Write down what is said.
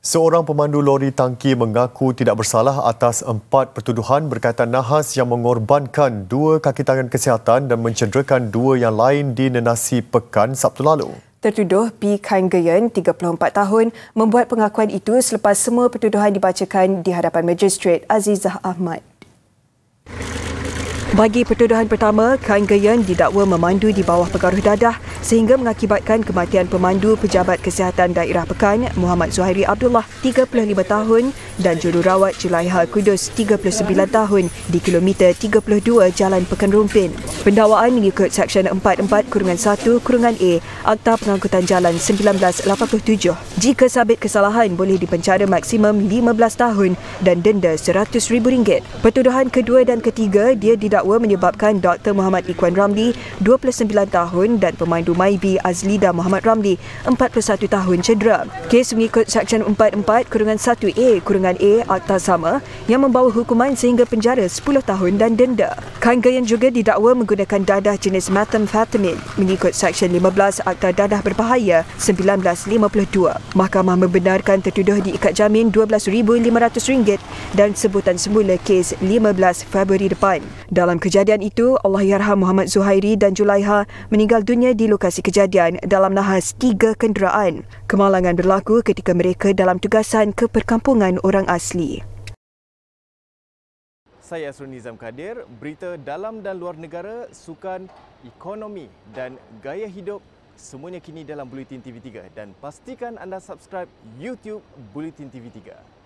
Seorang pemandu lori tangki mengaku tidak bersalah atas empat pertuduhan berkaitan nahas yang mengorbankan dua kaki tangan kesihatan dan mencederakan dua yang lain di Nenasi Pekan Sabtu lalu. Tertuduh P. Kangeyan, 34 tahun, membuat pengakuan itu selepas semua pertuduhan dibacakan di hadapan Magistrate Azizah Ahmad. Bagi pertuduhan pertama, Kangeyan didakwa memandu di bawah pengaruh dadah sehingga mengakibatkan kematian pemandu Pejabat Kesihatan Daerah Pekan Muhammad Zuhairi Abdullah 35 tahun dan jururawat Julaiha Kudus 39 tahun di kilometer 32 Jalan Pekan Rumpin. Pendawaan mengikut Seksyen 44 Kurungan 1 Kurungan A Akta Pengangkutan Jalan 1987. Jika sabit kesalahan boleh dipencara maksimum 15 tahun dan denda RM100,000. Pertuduhan kedua dan ketiga, dia didakwa menyebabkan Dr. Muhammad Ikwan Ramli, 29 tahun dan pemandu Rumaibi Azlida Muhammad Ramli, 41 tahun cedera. Kes mengikut Seksyen 44 kurungan 1A kurungan A Akta Sama yang membawa hukuman sehingga penjara 10 tahun dan denda. Kanga yang juga didakwa menggunakan dadah jenis methamphetamine mengikut Seksyen 15 Akta Dadah Berbahaya 1952. Mahkamah membenarkan tertuduh diikat jamin RM12,500 dan sebutan semula kes 15 Februari depan. Dalam kejadian itu, Allahyarham Muhammad Zuhairi dan Julaiha meninggal dunia di lokasi lokasi kejadian dalam nahas tiga kenderaan. Kemalangan berlaku ketika mereka dalam tugasan ke perkampungan orang asli. Saya Asrul Nizam Kadir, berita dalam dan luar negara, sukan, ekonomi dan gaya hidup semuanya kini dalam Bulletin TV3 dan pastikan anda subscribe YouTube Bulletin TV3.